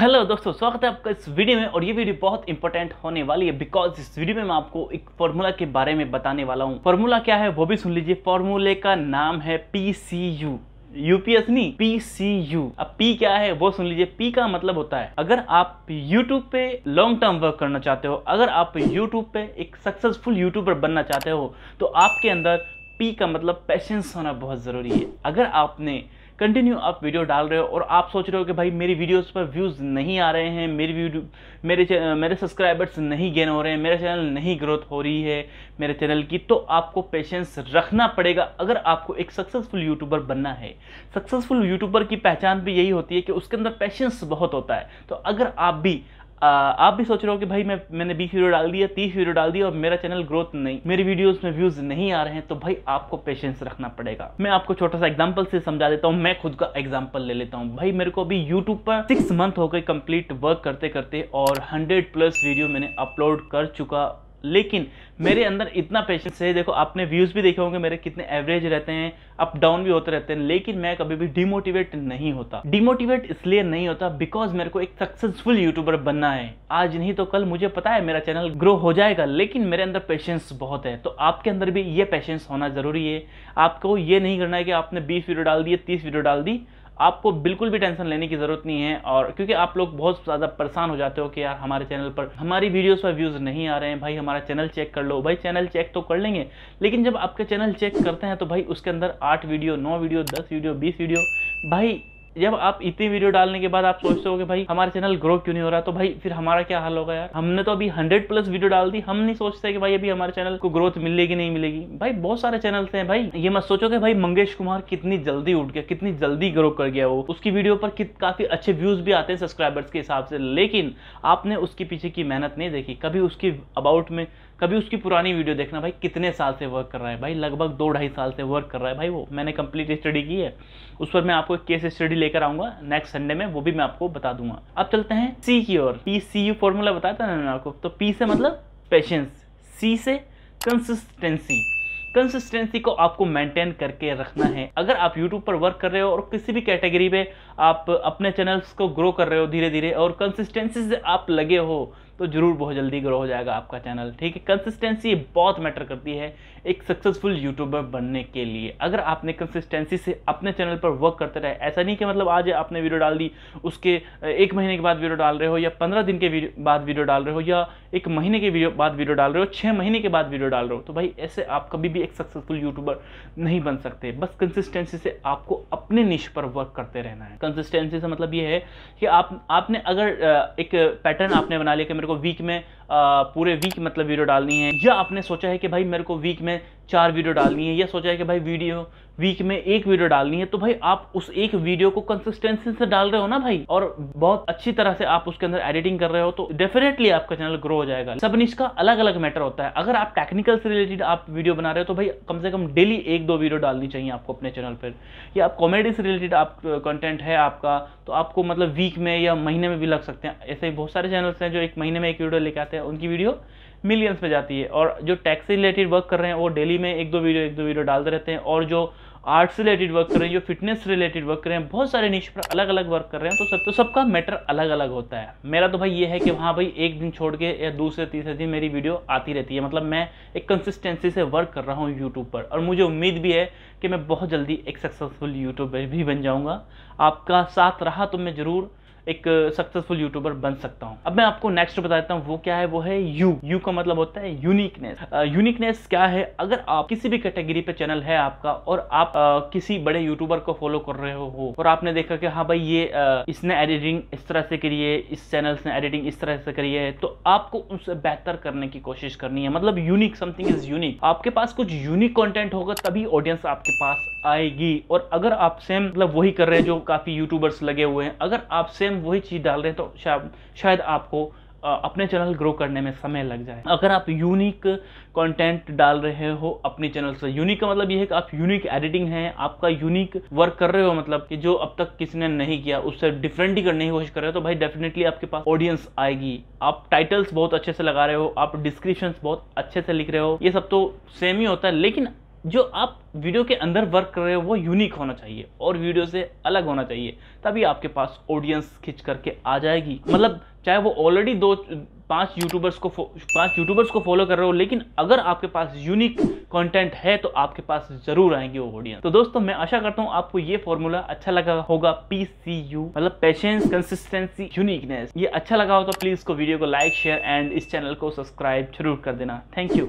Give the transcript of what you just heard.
hello दोस्तों स्वागत है आपका इस वीडियो में और ये वीडियो बहुत इंपॉर्टेंट होने वाली है बिकॉज इस वीडियो में मैं आपको एक फॉर्मूला के बारे में बताने वाला हूँ फॉर्मूला क्या है वो भी सुन लीजिए फॉर्मूले का नाम है पी सी यू यूपीएस नहीं पी सी यू अब पी क्या है वो सुन लीजिए पी का मतलब होता है अगर आप यूट्यूब पे लॉन्ग टर्म वर्क करना चाहते हो अगर आप यूट्यूब पे एक सक्सेसफुल यूट्यूबर बनना चाहते हो तो आपके अंदर पी का मतलब पैशेंस होना बहुत ज़रूरी है अगर आपने कंटिन्यू आप वीडियो डाल रहे हो और आप सोच रहे हो कि भाई मेरी वीडियोस पर व्यूज़ नहीं आ रहे हैं मेरी वीडियो मेरे मेरे सब्सक्राइबर्स नहीं गेन हो रहे हैं मेरे चैनल नहीं ग्रोथ हो रही है मेरे चैनल की तो आपको पेशेंस रखना पड़ेगा अगर आपको एक सक्सेसफुल यूट्यूबर बनना है सक्सेसफुल यूट्यूबर की पहचान भी यही होती है कि उसके अंदर पेशेंस बहुत होता है तो अगर आप भी आप भी सोच रहे हो कि भाई मैं मैंने बीस वीडियो डाल दिया तीस वीडियो डाल दिया और मेरा चैनल ग्रोथ नहीं मेरी वीडियोस में व्यूज नहीं आ रहे हैं तो भाई आपको पेशेंस रखना पड़ेगा मैं आपको छोटा सा एग्जाम्पल से समझा देता हूँ मैं खुद का एग्जाम्पल ले लेता हूँ भाई मेरे को अभी यूट्यूब पर सिक्स मंथ हो गए कंप्लीट वर्क करते करते और हंड्रेड प्लस वीडियो मैंने अपलोड कर चुका लेकिन मेरे अंदर इतना पेशेंस है देखो आपने व्यूज़ भी देखे होंगे मेरे कितने एवरेज रहते हैं अप डाउन भी होते रहते हैं लेकिन मैं कभी भी डिमोटिवेट नहीं होता डिमोटिवेट इसलिए नहीं होता बिकॉज मेरे को एक सक्सेसफुल यूट्यूबर बनना है आज नहीं तो कल मुझे पता है मेरा चैनल ग्रो हो जाएगा लेकिन मेरे अंदर पेशेंस बहुत है तो आपके अंदर भी ये पेशेंस होना ज़रूरी है आपको ये नहीं करना है कि आपने बीस वीडियो डाल दी तीस वीडियो डाल दी आपको बिल्कुल भी टेंशन लेने की ज़रूरत नहीं है और क्योंकि आप लोग बहुत ज़्यादा परेशान हो जाते हो कि यार हमारे चैनल पर हमारी वीडियोज़ पर व्यूज़ नहीं आ रहे हैं भाई हमारा चैनल चेक कर लो भाई चैनल चेक तो कर लेंगे लेकिन जब आपका चैनल चेक करते हैं तो भाई उसके अंदर आठ वीडियो नौ वीडियो दस वीडियो बीस वीडियो भाई जब आप इतनी वीडियो डालने के बाद आप सोचते हो कि भाई हमारा चैनल ग्रो क्यों नहीं हो रहा तो भाई फिर हमारा क्या हाल होगा यार हमने तो अभी हंड्रेड प्लस वीडियो डाल दी हम नहीं सोचते कि भाई अभी हमारे चैनल को ग्रोथ मिलेगी नहीं मिलेगी भाई बहुत सारे चैनल्स हैं भाई ये मत सोचो कि भाई मंगेश कुमार कितनी जल्दी उठ गया कितनी जल्दी ग्रो कर गया वो उसकी वीडियो पर काफी अच्छे व्यूज भी आते हैं सब्सक्राइबर्स के हिसाब से लेकिन आपने उसके पीछे की मेहनत नहीं देखी कभी उसकी अबाउट में कभी उसकी पुरानी वीडियो देखना भाई कितने साल से वर्क कर रहा है भाई लगभग दो ढाई साल से वर्क कर रहा है भाई वो मैंने कंप्लीट स्टडी की है उस पर मैं आपको एक केस स्टडी लेकर आऊंगा नेक्स्ट संडे में वो भी मैं आपको बता दूंगा अब चलते हैं सी की ओर पी सी यू फॉर्मूला बताया था ना मैंने आपको तो पी से मतलब पेशेंस सी से कंसिस्टेंसी कंसिस्टेंसी को आपको मेंटेन करके रखना है अगर आप यूट्यूब पर वर्क कर रहे हो और किसी भी कैटेगरी में आप अपने चैनल्स को ग्रो कर रहे हो धीरे धीरे और कंसिस्टेंसी से आप लगे हो तो ज़रूर बहुत जल्दी ग्रो हो जाएगा आपका चैनल ठीक है कंसिस्टेंसी बहुत मैटर करती है एक सक्सेसफुल यूट्यूबर बनने के लिए अगर आपने कंसिस्टेंसी से अपने चैनल पर वर्क करते रहे ऐसा नहीं कि मतलब आज आपने वीडियो डाल दी उसके एक महीने के बाद वीडियो डाल रहे हो या पंद्रह दिन के बाद वीडियो डाल रहे हो या एक महीने के बाद वीडियो डाल रहे हो छः महीने के बाद वीडियो डाल रहे हो तो भाई ऐसे आप कभी भी एक सक्सेसफुल यूट्यूबर नहीं बन सकते बस कंसिस्टेंसी से आपको अपने निश पर वर्क करते रहना है कंसिस्टेंसी से मतलब ये है कि आप आपने अगर एक पैटर्न आपने बना लिया कि मेरे को वीक में पूरे वीक मतलब वीडियो डालनी है या आपने सोचा है कि भाई मेरे को वीक में चार वीडियो डालनी है या सोचा है कि भाई वीडियो वीक में एक वीडियो डालनी है तो भाई आप उस एक वीडियो को कंसिस्टेंसी से डाल रहे हो ना भाई और बहुत अच्छी तरह से आप उसके अंदर एडिटिंग कर रहे हो तो डेफिनेटली आपका चैनल ग्रो हो जाएगा सब निश का अलग अलग मैटर होता है अगर आप टेक्निकल से रिलेटेड आप वीडियो बना रहे हो तो भाई कम से कम डेली एक दो वीडियो डालनी चाहिए आपको अपने चैनल पर या आप कॉमेडी से रिलेटेड आप कंटेंट है आपका तो आपको मतलब वीक में या महीने में भी लग सकते हैं ऐसे बहुत सारे चैनल्स हैं जो एक महीने में एक वीडियो लेके आते हैं हैं उनकी वीडियो मिलियंस में जाती है और जो टैक्स से रिलेटेड वर्क कर रहे हैं वो डेली में एक दो वीडियो एक दो वीडियो डालते रहते हैं और जो आर्ट्स रिलेटेड वर्क कर रहे हैं जो फिटनेस रिलेटेड वर्क कर रहे हैं बहुत सारे निश पर अलग अलग वर्क कर रहे हैं तो सब तो सबका मैटर अलग अलग होता है मेरा तो भाई ये है कि वहाँ भाई एक दिन छोड़ के या दूसरे तीसरे दिन मेरी वीडियो आती रहती है मतलब मैं एक कंसिस्टेंसी से वर्क कर रहा हूँ यूट्यूब पर और मुझे उम्मीद भी है कि मैं बहुत जल्दी एक सक्सेसफुल यूट्यूबर भी बन जाऊँगा आपका साथ रहा तो मैं ज़रूर एक सक्सेसफुल यूट्यूबर बन सकता हूँ अब मैं आपको नेक्स्ट बता देता हूँ वो क्या है वो है यू यू का मतलब होता है यूनिकनेस यूनिकनेस क्या है अगर आप किसी भी कैटेगरी पे चैनल है आपका और आप आ, किसी बड़े यूट्यूबर को फॉलो कर रहे हो और आपने देखा कि हाँ भाई ये आ, इसने एडिटिंग इस तरह से करी है इस चैनल ने एडिटिंग इस तरह से करी है तो आपको उनसे बेहतर करने की कोशिश करनी है मतलब यूनिक समथिंग इज यूनिक आपके पास कुछ यूनिक कॉन्टेंट होगा तभी ऑडियंस आपके पास आएगी और अगर आप सेम मतलब वही कर रहे हैं जो काफी यूट्यूबर्स लगे हुए हैं अगर आप सेम टाइम वही चीज़ डाल रहे हैं तो शा, शायद आपको अपने चैनल ग्रो करने में समय लग जाए अगर आप यूनिक कंटेंट डाल रहे हो अपने चैनल से यूनिक का मतलब यह है कि आप यूनिक एडिटिंग हैं आपका यूनिक वर्क कर रहे हो मतलब कि जो अब तक किसी ने नहीं किया उससे डिफरेंट ही करने की कोशिश कर रहे हो तो भाई डेफिनेटली आपके पास ऑडियंस आएगी आप टाइटल्स बहुत अच्छे से लगा रहे हो आप डिस्क्रिप्शन बहुत अच्छे से लिख रहे हो ये सब तो सेम ही होता है लेकिन जो आप वीडियो के अंदर वर्क कर रहे हो वो यूनिक होना चाहिए और वीडियो से अलग होना चाहिए तभी आपके पास ऑडियंस खिंच करके आ जाएगी मतलब चाहे वो ऑलरेडी दो पांच यूट्यूबर्स को पांच यूट्यूबर्स को फॉलो कर रहे हो लेकिन अगर आपके पास यूनिक कंटेंट है तो आपके पास जरूर आएंगे वो ऑडियंस तो दोस्तों मैं आशा करता हूँ आपको ये फॉर्मूला अच्छा लगा होगा पी सी यू मतलब पेशेंस कंसिस्टेंसी यूनिकनेस ये अच्छा लगा हो तो प्लीज को वीडियो को लाइक शेयर एंड इस चैनल को सब्सक्राइब जरूर कर देना थैंक यू